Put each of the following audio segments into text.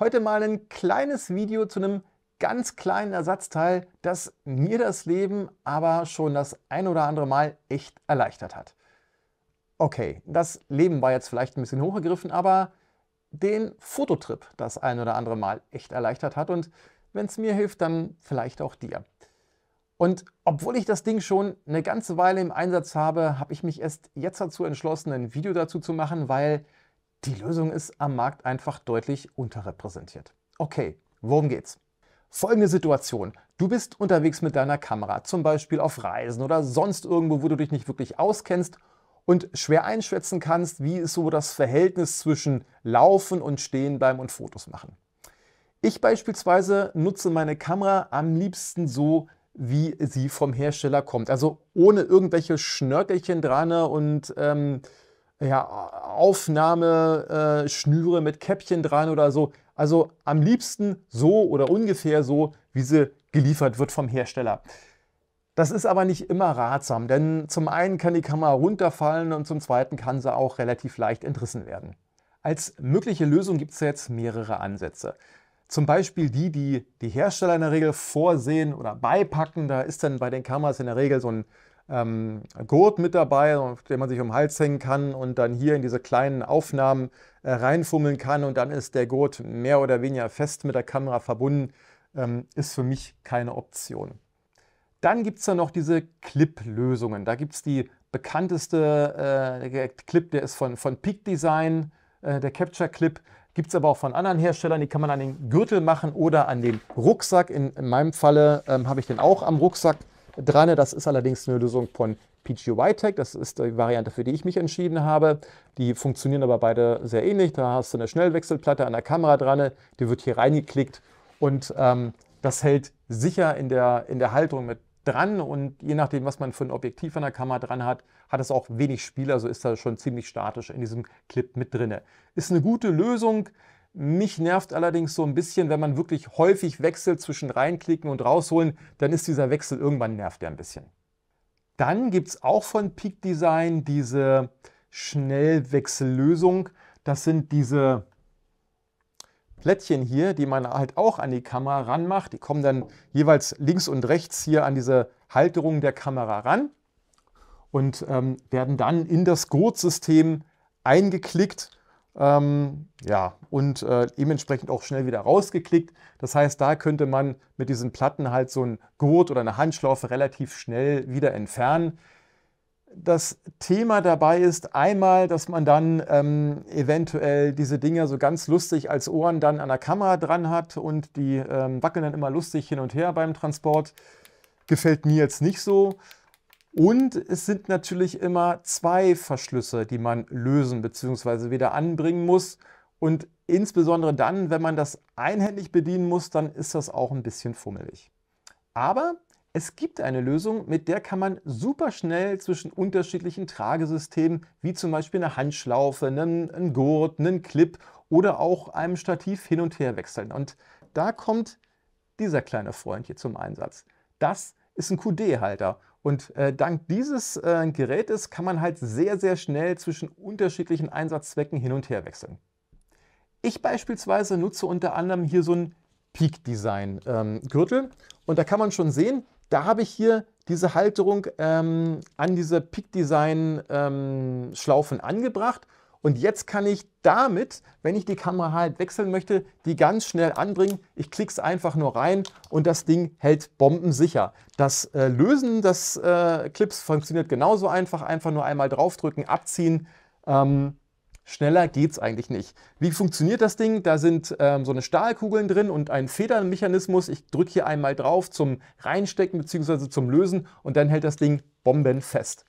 Heute mal ein kleines Video zu einem ganz kleinen Ersatzteil, das mir das Leben aber schon das ein oder andere Mal echt erleichtert hat. Okay, das Leben war jetzt vielleicht ein bisschen hochgegriffen, aber den Fototrip das ein oder andere Mal echt erleichtert hat und wenn es mir hilft, dann vielleicht auch dir. Und obwohl ich das Ding schon eine ganze Weile im Einsatz habe, habe ich mich erst jetzt dazu entschlossen, ein Video dazu zu machen, weil die Lösung ist am Markt einfach deutlich unterrepräsentiert. Okay, worum geht's? Folgende Situation. Du bist unterwegs mit deiner Kamera, zum Beispiel auf Reisen oder sonst irgendwo, wo du dich nicht wirklich auskennst und schwer einschätzen kannst, wie ist so das Verhältnis zwischen Laufen und Stehenbleiben und Fotos machen. Ich beispielsweise nutze meine Kamera am liebsten so, wie sie vom Hersteller kommt. Also ohne irgendwelche Schnörkelchen dran und ähm, ja, Aufnahmeschnüre äh, mit Käppchen dran oder so. Also am liebsten so oder ungefähr so, wie sie geliefert wird vom Hersteller. Das ist aber nicht immer ratsam, denn zum einen kann die Kamera runterfallen und zum zweiten kann sie auch relativ leicht entrissen werden. Als mögliche Lösung gibt es jetzt mehrere Ansätze. Zum Beispiel die, die die Hersteller in der Regel vorsehen oder beipacken. Da ist dann bei den Kameras in der Regel so ein ähm, Gurt mit dabei, den man sich um den Hals hängen kann und dann hier in diese kleinen Aufnahmen äh, reinfummeln kann und dann ist der Gurt mehr oder weniger fest mit der Kamera verbunden, ähm, ist für mich keine Option. Dann gibt es ja noch diese Clip-Lösungen. Da gibt es die bekannteste äh, Clip, der ist von, von Peak Design, äh, der Capture Clip. Gibt es aber auch von anderen Herstellern, die kann man an den Gürtel machen oder an den Rucksack. In, in meinem Falle ähm, habe ich den auch am Rucksack dran. Das ist allerdings eine Lösung von pgy Tech. Das ist die Variante, für die ich mich entschieden habe. Die funktionieren aber beide sehr ähnlich. Da hast du eine Schnellwechselplatte an der Kamera dran, die wird hier reingeklickt und ähm, das hält sicher in der, in der Halterung mit dran und je nachdem, was man für ein Objektiv an der Kamera dran hat, hat es auch wenig Spiel, also ist das schon ziemlich statisch in diesem Clip mit drin. Ist eine gute Lösung, mich nervt allerdings so ein bisschen, wenn man wirklich häufig wechselt zwischen reinklicken und rausholen, dann ist dieser Wechsel irgendwann nervt der ein bisschen. Dann gibt es auch von Peak Design diese Schnellwechsellösung. Das sind diese Plättchen hier, die man halt auch an die Kamera ranmacht. Die kommen dann jeweils links und rechts hier an diese Halterung der Kamera ran und ähm, werden dann in das Gurtsystem eingeklickt ähm, ja, und äh, dementsprechend auch schnell wieder rausgeklickt. Das heißt, da könnte man mit diesen Platten halt so ein Gurt oder eine Handschlaufe relativ schnell wieder entfernen. Das Thema dabei ist einmal, dass man dann ähm, eventuell diese Dinger so ganz lustig als Ohren dann an der Kamera dran hat und die ähm, wackeln dann immer lustig hin und her beim Transport. Gefällt mir jetzt nicht so. Und es sind natürlich immer zwei Verschlüsse, die man lösen bzw. wieder anbringen muss. Und insbesondere dann, wenn man das einhändig bedienen muss, dann ist das auch ein bisschen fummelig. Aber es gibt eine Lösung, mit der kann man super schnell zwischen unterschiedlichen Tragesystemen, wie zum Beispiel eine Handschlaufe, einen, einen Gurt, einen Clip oder auch einem Stativ hin und her wechseln. Und da kommt dieser kleine Freund hier zum Einsatz. Das ist ein QD-Halter und äh, dank dieses äh, Gerätes kann man halt sehr, sehr schnell zwischen unterschiedlichen Einsatzzwecken hin und her wechseln. Ich beispielsweise nutze unter anderem hier so ein Peak Design ähm, Gürtel und da kann man schon sehen, da habe ich hier diese Halterung ähm, an diese Peak Design ähm, Schlaufen angebracht und jetzt kann ich damit, wenn ich die Kamera halt wechseln möchte, die ganz schnell anbringen. Ich klicke es einfach nur rein und das Ding hält bombensicher. Das äh, Lösen des äh, Clips funktioniert genauso einfach. Einfach nur einmal draufdrücken, abziehen. Ähm, schneller geht es eigentlich nicht. Wie funktioniert das Ding? Da sind ähm, so eine Stahlkugeln drin und ein Federmechanismus. Ich drücke hier einmal drauf zum Reinstecken bzw. zum Lösen und dann hält das Ding bombenfest.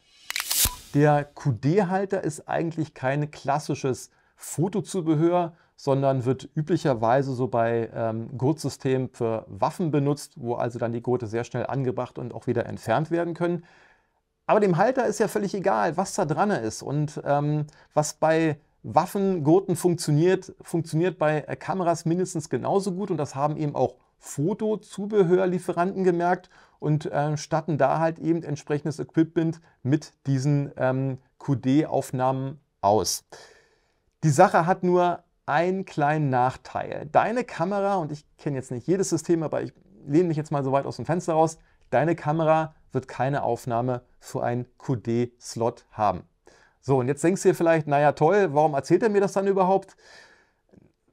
Der QD-Halter ist eigentlich kein klassisches Fotozubehör, sondern wird üblicherweise so bei ähm, Gurtsystemen für Waffen benutzt, wo also dann die Gurte sehr schnell angebracht und auch wieder entfernt werden können. Aber dem Halter ist ja völlig egal, was da dran ist und ähm, was bei Waffengurten funktioniert, funktioniert bei äh, Kameras mindestens genauso gut und das haben eben auch Fotozubehörlieferanten gemerkt und äh, statten da halt eben entsprechendes Equipment mit diesen ähm, QD-Aufnahmen aus. Die Sache hat nur einen kleinen Nachteil. Deine Kamera, und ich kenne jetzt nicht jedes System, aber ich lehne mich jetzt mal so weit aus dem Fenster raus, deine Kamera wird keine Aufnahme für einen QD-Slot haben. So, und jetzt denkst du dir vielleicht, naja toll, warum erzählt er mir das dann überhaupt?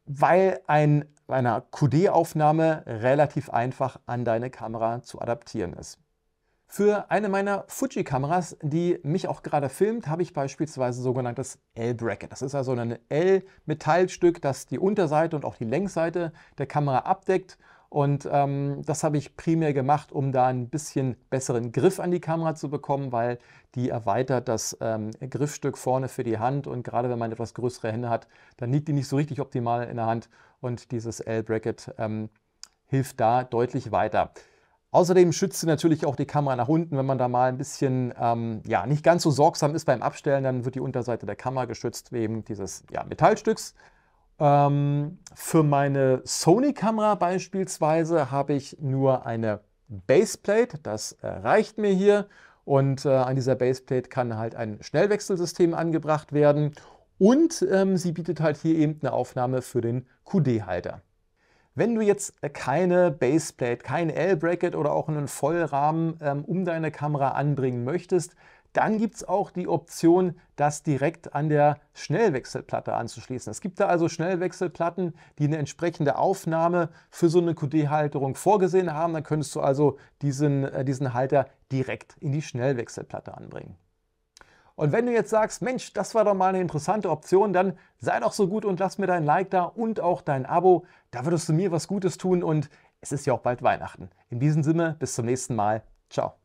Weil ein bei einer QD-Aufnahme relativ einfach an deine Kamera zu adaptieren ist. Für eine meiner Fuji-Kameras, die mich auch gerade filmt, habe ich beispielsweise sogenanntes L-Bracket. Das ist also ein L-Metallstück, das die Unterseite und auch die Längsseite der Kamera abdeckt und ähm, das habe ich primär gemacht, um da ein bisschen besseren Griff an die Kamera zu bekommen, weil die erweitert das ähm, Griffstück vorne für die Hand. Und gerade wenn man etwas größere Hände hat, dann liegt die nicht so richtig optimal in der Hand. Und dieses L-Bracket ähm, hilft da deutlich weiter. Außerdem schützt sie natürlich auch die Kamera nach unten. Wenn man da mal ein bisschen, ähm, ja, nicht ganz so sorgsam ist beim Abstellen, dann wird die Unterseite der Kamera geschützt wegen dieses ja, Metallstücks. Ähm, für meine Sony-Kamera beispielsweise habe ich nur eine Baseplate, das reicht mir hier. Und äh, an dieser Baseplate kann halt ein Schnellwechselsystem angebracht werden. Und ähm, sie bietet halt hier eben eine Aufnahme für den QD-Halter. Wenn du jetzt keine Baseplate, kein L-Bracket oder auch einen Vollrahmen ähm, um deine Kamera anbringen möchtest, dann gibt es auch die Option, das direkt an der Schnellwechselplatte anzuschließen. Es gibt da also Schnellwechselplatten, die eine entsprechende Aufnahme für so eine QD-Halterung vorgesehen haben. Dann könntest du also diesen, äh, diesen Halter direkt in die Schnellwechselplatte anbringen. Und wenn du jetzt sagst, Mensch, das war doch mal eine interessante Option, dann sei doch so gut und lass mir dein Like da und auch dein Abo. Da würdest du mir was Gutes tun und es ist ja auch bald Weihnachten. In diesem Sinne, bis zum nächsten Mal. Ciao.